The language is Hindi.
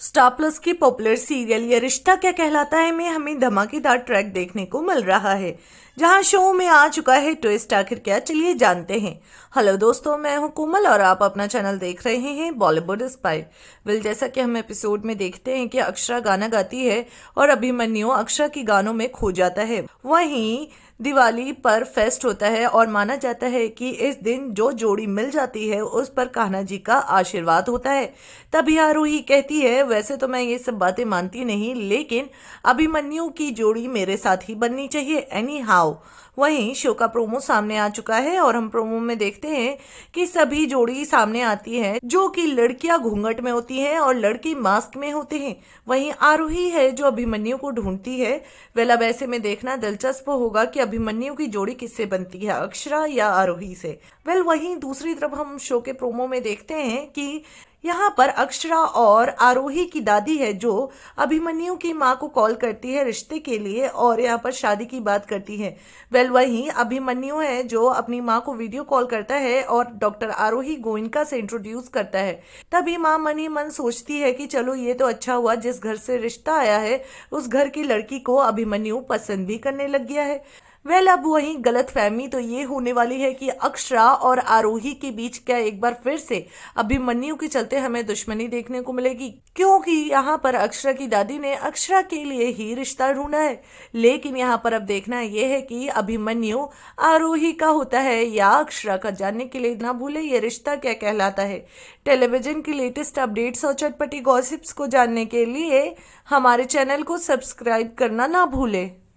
स्टार प्लस के पॉपुलर सीरियल ये रिश्ता क्या कहलाता है में हमें धमाकेदार ट्रैक देखने को मिल रहा है जहां शो में आ चुका है ट्विस्ट आखिर क्या चलिए जानते हैं हेलो दोस्तों मैं हूं कोमल और आप अपना चैनल देख रहे हैं बॉलीवुड स्पाई विल जैसा कि हम एपिसोड में देखते हैं कि अक्षरा गाना गाती है और अभिमन्यु अक्षरा के गानों में खो जाता है वहीं दिवाली पर फेस्ट होता है और माना जाता है कि इस दिन जो जोड़ी मिल जाती है उस पर कान्हा जी का आशीर्वाद होता है तभी आरोही कहती है वैसे तो मैं ये सब बातें मानती नहीं लेकिन अभिमन्यु की जोड़ी मेरे साथ ही बननी चाहिए एनी हाउ बताओ वहीं शो का प्रोमो सामने आ चुका है और हम प्रोमो में देखते हैं कि सभी जोड़ी सामने आती है जो कि लड़कियां घूंघट में होती हैं और लड़के मास्क में होते हैं वहीं आरोही है जो अभिमन्यु को ढूंढती है वेल अब ऐसे में देखना दिलचस्प होगा कि अभिमन्यु की जोड़ी किससे बनती है अक्षरा या आरोही से वेल वहीं दूसरी तरफ हम शो के प्रोमो में देखते हैं कि यहाँ पर अक्षरा और आरोही की दादी है जो अभिमन्यु की माँ को कॉल करती है रिश्ते के लिए और यहाँ पर शादी की बात करती है वेल वही अभिमन्यु है जो अपनी माँ को वीडियो कॉल करता है और डॉक्टर आरोही गोइनका से इंट्रोड्यूस करता है तभी माँ मनी मन सोचती है कि चलो ये तो अच्छा हुआ जिस घर से रिश्ता आया है उस घर की लड़की को अभिमन्यु पसंद भी करने लग गया है वेल अब वही गलत फहमी तो ये होने वाली है कि अक्षरा और आरोही के बीच क्या एक बार फिर से अभिमन्यु के चलते हमें दुश्मनी देखने को मिलेगी क्योंकि यहाँ पर अक्षरा की दादी ने अक्षरा के लिए ही रिश्ता ढूंढा है लेकिन यहाँ पर अब देखना यह है कि अभिमन्यु आरोही का होता है या अक्षरा का जानने के लिए ना भूले ये रिश्ता क्या कहलाता है टेलीविजन की लेटेस्ट अपडेट्स और चटपटी गॉसिप्स को जानने के लिए हमारे चैनल को सब्सक्राइब करना ना भूलें